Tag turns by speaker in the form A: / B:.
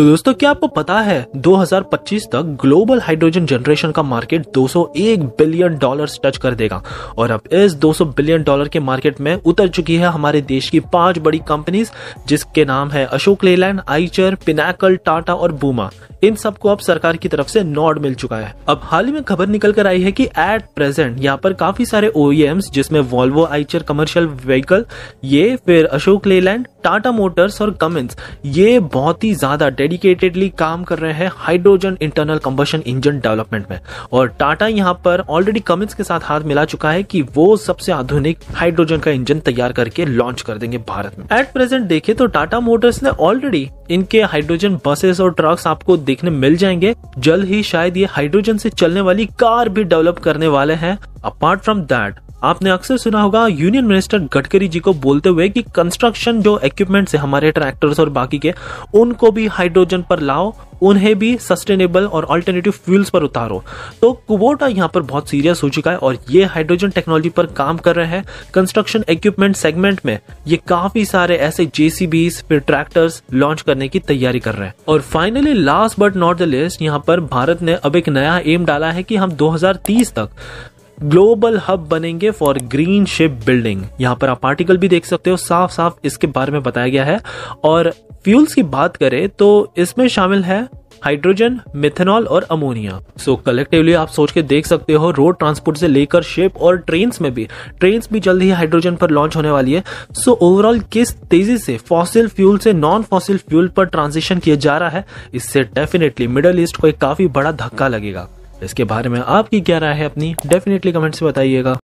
A: तो दोस्तों क्या आपको पता है 2025 तक ग्लोबल हाइड्रोजन जनरेशन का मार्केट 201 बिलियन डॉलर्स टच कर देगा और अब इस 200 बिलियन डॉलर के मार्केट में उतर चुकी है हमारे देश की पांच बड़ी कंपनीज जिसके नाम है अशोक लेलैंड आईचर पिनाकल टाटा और बूमा इन सबको अब सरकार की तरफ से नॉड मिल चुका है अब हाल ही में खबर निकल कर आई है कि एट प्रेजेंट यहाँ पर काफी सारे ओईएम्स e जिसमें वॉल्वो आईचर कमर्शियल व्हीकल ये फिर अशोक लेलैंड टाटा मोटर्स और कमिंस ये बहुत ही ज्यादा डेडिकेटेडली काम कर रहे हैं hydrogen internal combustion engine development में और टाटा यहाँ पर ऑलरेडी कमिंस के साथ हाथ मिला चुका है कि वो सबसे आधुनिक हाइड्रोजन का इंजन तैयार करके लॉन्च कर देंगे भारत में एट प्रेजेंट देखे तो टाटा मोटर्स ने ऑलरेडी इनके हाइड्रोजन बसेस और ट्रक्स आपको देखने मिल जाएंगे जल्द ही शायद ये हाइड्रोजन से चलने वाली कार भी डेवलप करने वाले हैं अपार्ट फ्रॉम दैट आपने अक्सर सुना होगा यूनियन मिनिस्टर गडकरी जी को बोलते हुए कि कंस्ट्रक्शन जो इक्विपमेंट्स है हमारे ट्रैक्टर्स और बाकी के उनको भी हाइड्रोजन पर लाओ उन्हें भी सस्टेनेबल और अल्टरनेटिव फ्यूल्स पर उतारो तो कुबोटा यहाँ पर बहुत सीरियस हो चुका है और ये हाइड्रोजन टेक्नोलॉजी पर काम कर रहे हैं कंस्ट्रक्शन इक्विपमेंट सेगमेंट में ये काफी सारे ऐसे जेसीबी फिर ट्रैक्टर्स लॉन्च करने की तैयारी कर रहे हैं और finally last but not the least यहाँ पर भारत ने अब एक नया एम डाला है कि हम 2030 तक ग्लोबल हब बनेंगे फॉर ग्रीन शिप बिल्डिंग यहाँ पर आप आर्टिकल भी देख सकते हो साफ साफ इसके बारे में बताया गया है और फ्यूल्स की बात करें तो इसमें शामिल है हाइड्रोजन मिथेनॉल और अमोनिया सो so, कलेक्टिवली आप सोच के देख सकते हो रोड ट्रांसपोर्ट से लेकर शिप और ट्रेन में भी ट्रेन भी जल्द ही हाइड्रोजन पर लॉन्च होने वाली है सो so, ओवरऑल किस तेजी से फॉसिल फ्यूल से नॉन फॉसिल फ्यूल पर ट्रांजिशन किया जा रहा है इससे डेफिनेटली मिडल ईस्ट को एक काफी बड़ा धक्का लगेगा इसके बारे में आपकी क्या राय है अपनी डेफिनेटली कमेंट से बताइएगा